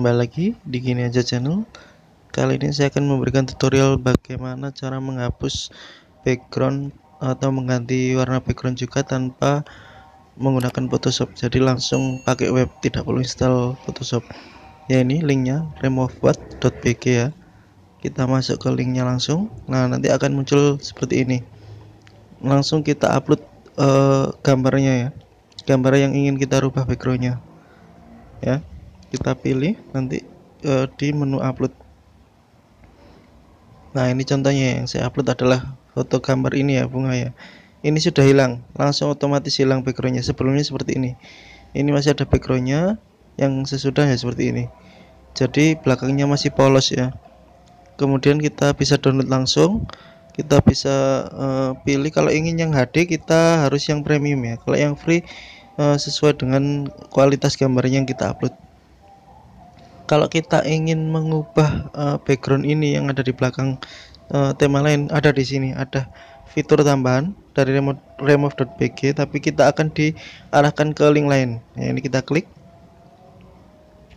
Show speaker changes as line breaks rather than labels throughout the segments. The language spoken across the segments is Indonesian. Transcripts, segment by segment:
Kembali lagi di Gini Aja Channel Kali ini saya akan memberikan tutorial bagaimana cara menghapus background atau mengganti warna background juga tanpa menggunakan Photoshop Jadi langsung pakai web tidak perlu install Photoshop Ya ini linknya removebot.bg ya Kita masuk ke linknya langsung Nah nanti akan muncul seperti ini Langsung kita upload uh, gambarnya ya Gambar yang ingin kita rubah backgroundnya ya kita pilih nanti e, di menu upload nah ini contohnya yang saya upload adalah foto gambar ini ya bunga ya ini sudah hilang langsung otomatis hilang backgroundnya sebelumnya seperti ini ini masih ada backgroundnya yang sesudahnya seperti ini jadi belakangnya masih polos ya kemudian kita bisa download langsung kita bisa uh, pilih kalau ingin yang HD kita harus yang premium ya kalau yang free eh, sesuai dengan kualitas gambarnya yang kita upload kalau kita ingin mengubah uh, background ini yang ada di belakang uh, tema lain ada di sini ada fitur tambahan dari remote remove.pg tapi kita akan diarahkan ke link lain ya, ini kita klik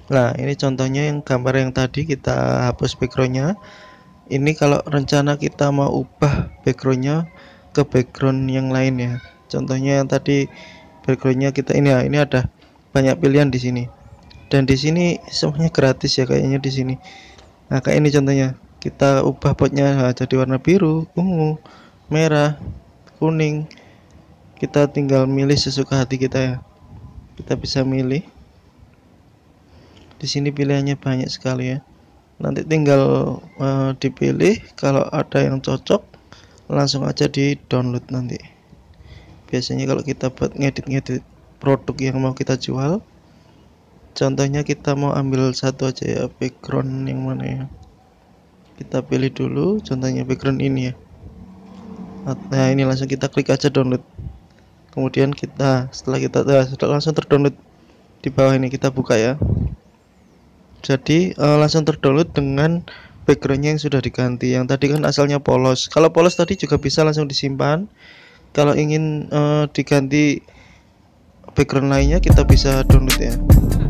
nah ini contohnya yang gambar yang tadi kita hapus backgroundnya ini kalau rencana kita mau ubah backgroundnya ke background yang lain ya contohnya yang tadi backgroundnya kita ini ya ini ada banyak pilihan di sini dan di sini semuanya gratis ya kayaknya di sini nah kayak ini contohnya kita ubah potnya nah, jadi warna biru ungu merah kuning kita tinggal milih sesuka hati kita ya kita bisa milih di sini pilihannya banyak sekali ya nanti tinggal uh, dipilih kalau ada yang cocok langsung aja di download nanti biasanya kalau kita buat ngedit-ngedit produk yang mau kita jual contohnya kita mau ambil satu aja ya background yang mana ya kita pilih dulu contohnya background ini ya nah ini langsung kita klik aja download kemudian kita setelah kita nah, setelah langsung terdownload di bawah ini kita buka ya jadi uh, langsung terdownload dengan backgroundnya yang sudah diganti yang tadi kan asalnya polos kalau polos tadi juga bisa langsung disimpan kalau ingin uh, diganti background lainnya kita bisa download ya